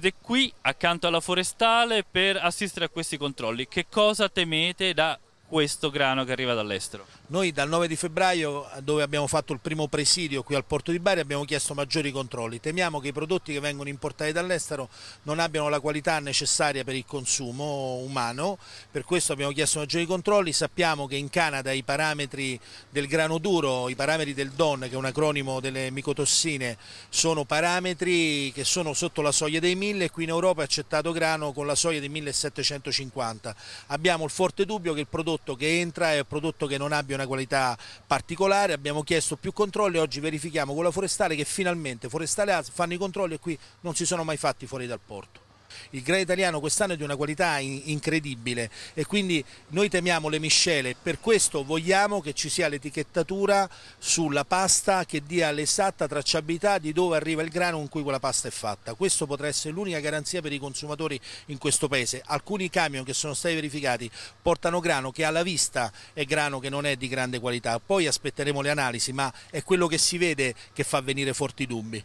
siete qui accanto alla forestale per assistere a questi controlli. Che cosa temete da questo grano che arriva dall'estero. Noi dal 9 di febbraio, dove abbiamo fatto il primo presidio qui al porto di Bari, abbiamo chiesto maggiori controlli. Temiamo che i prodotti che vengono importati dall'estero non abbiano la qualità necessaria per il consumo umano, per questo abbiamo chiesto maggiori controlli. Sappiamo che in Canada i parametri del grano duro, i parametri del DON, che è un acronimo delle micotossine, sono parametri che sono sotto la soglia dei 1000 e qui in Europa è accettato grano con la soglia dei 1750. Abbiamo il forte dubbio che il prodotto prodotto che entra è un prodotto che non abbia una qualità particolare, abbiamo chiesto più controlli, e oggi verifichiamo con la forestale che finalmente Forestale AS fanno i controlli e qui non si sono mai fatti fuori dal porto. Il grano italiano quest'anno è di una qualità incredibile e quindi noi temiamo le miscele, per questo vogliamo che ci sia l'etichettatura sulla pasta che dia l'esatta tracciabilità di dove arriva il grano con cui quella pasta è fatta. Questo potrà essere l'unica garanzia per i consumatori in questo paese. Alcuni camion che sono stati verificati portano grano che alla vista è grano che non è di grande qualità, poi aspetteremo le analisi, ma è quello che si vede che fa venire forti dubbi.